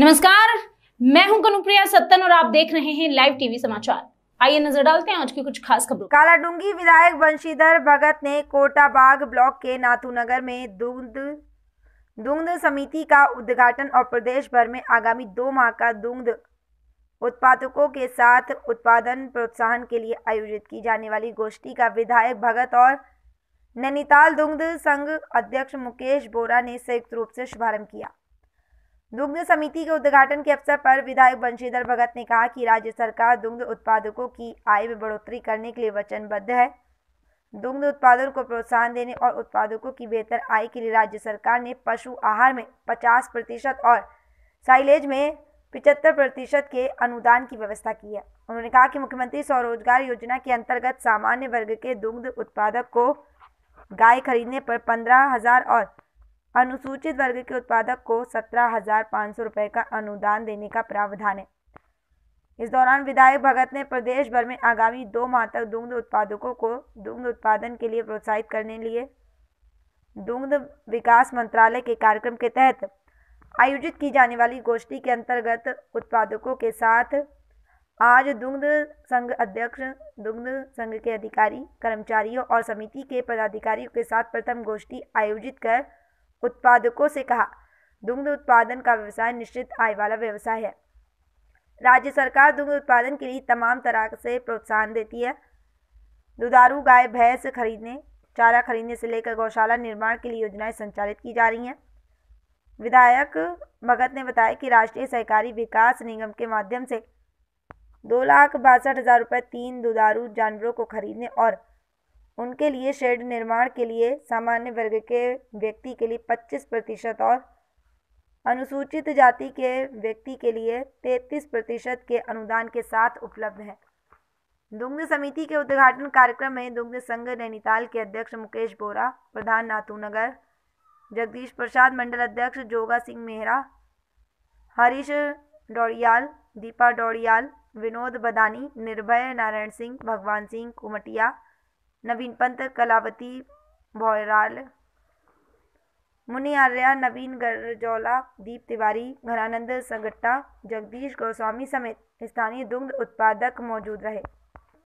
नमस्कार मैं हूं कनुप्रिया सत्तन और आप देख रहे हैं लाइव टीवी समाचार आइए नजर डालते हैं आज की कुछ खास खबरों कालाडूंगी विधायक बंशीधर भगत ने कोटा बाग ब्लॉक के नगर में दुग्ध दुग्ध समिति का उद्घाटन और प्रदेश भर में आगामी दो माह का दुग्ध उत्पादकों के साथ उत्पादन प्रोत्साहन के लिए आयोजित की जाने वाली गोष्ठी का विधायक भगत और नैनीताल दुग्ध संघ अध्यक्ष मुकेश बोरा ने संयुक्त रूप से शुभारंभ किया दुग्ध समिति के उद्घाटन के अवसर पर विधायक बंशीधर भगत ने कहा कि राज्य सरकार दुग्ध उत्पादकों की आय में बढ़ोतरी करने के लिए वचनबद्ध है दुग्ध उत्पादन को प्रोत्साहन देने और उत्पादकों की बेहतर आय के लिए राज्य सरकार ने पशु आहार में 50 प्रतिशत और साइलेज में पिचहत्तर प्रतिशत के अनुदान की व्यवस्था की है उन्होंने कहा कि मुख्यमंत्री स्वरोजगार योजना के अंतर्गत सामान्य वर्ग के दुग्ध उत्पादक को गाय खरीदने पर पंद्रह हजार और अनुसूचित वर्ग के उत्पादक को सत्रह हजार पाँच सौ रुपये का अनुदान देने का प्रावधान है इस दौरान विधायक भगत ने प्रदेश भर में आगामी दो माह तक दुग्ध उत्पादकों को दुग्ध उत्पादन के लिए प्रोत्साहित करने लिए दुग्ध विकास मंत्रालय के कार्यक्रम के तहत आयोजित की जाने वाली गोष्ठी के अंतर्गत उत्पादकों के साथ आज दुग्ध संघ अध्यक्ष दुग्ध संघ के अधिकारी कर्मचारियों और समिति के पदाधिकारियों के साथ प्रथम गोष्ठी आयोजित कर उत्पादकों से कहा दुग्ध उत्पादन का व्यवसाय निश्चित आय वाला व्यवसाय है राज्य सरकार दुग्ध उत्पादन के लिए तमाम तरह से प्रोत्साहन देती है दुधारू गाय भैंस खरीदने चारा खरीदने से लेकर गौशाला निर्माण के लिए योजनाएं संचालित की जा रही हैं विधायक भगत ने बताया कि राष्ट्रीय सहकारी विकास निगम के माध्यम से दो लाख बासठ हज़ार रुपये तीन दुधारू जानवरों को खरीदने और उनके लिए शेड निर्माण के लिए सामान्य वर्ग के व्यक्ति के लिए 25 प्रतिशत और अनुसूचित जाति के व्यक्ति के लिए 33 प्रतिशत के अनुदान के साथ उपलब्ध है दुग्ध समिति के उद्घाटन कार्यक्रम में दुग्ध संघ नैनीताल के अध्यक्ष मुकेश बोरा प्रधान नातूनगर नगर जगदीश प्रसाद मंडल अध्यक्ष जोगा सिंह मेहरा हरीश डोड़ियाल दीपा डोड़ियाल विनोद बदानी निर्भय नारायण सिंह भगवान सिंह कुमटिया नवीन पंत कलावती भोयराल मुनि आर्या नवीन गरजौला दीप तिवारी घनानंद संगट्टा जगदीश गोस्वामी समेत स्थानीय दुग्ध उत्पादक मौजूद रहे